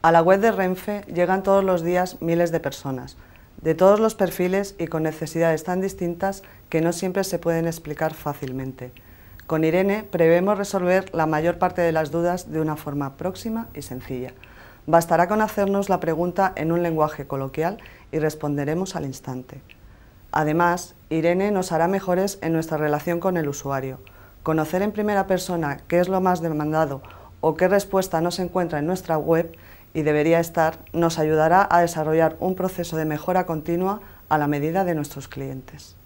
A la web de Renfe llegan todos los días miles de personas, de todos los perfiles y con necesidades tan distintas que no siempre se pueden explicar fácilmente. Con Irene prevemos resolver la mayor parte de las dudas de una forma próxima y sencilla. Bastará con hacernos la pregunta en un lenguaje coloquial y responderemos al instante. Además, Irene nos hará mejores en nuestra relación con el usuario. Conocer en primera persona qué es lo más demandado o qué respuesta no se encuentra en nuestra web y debería estar, nos ayudará a desarrollar un proceso de mejora continua a la medida de nuestros clientes.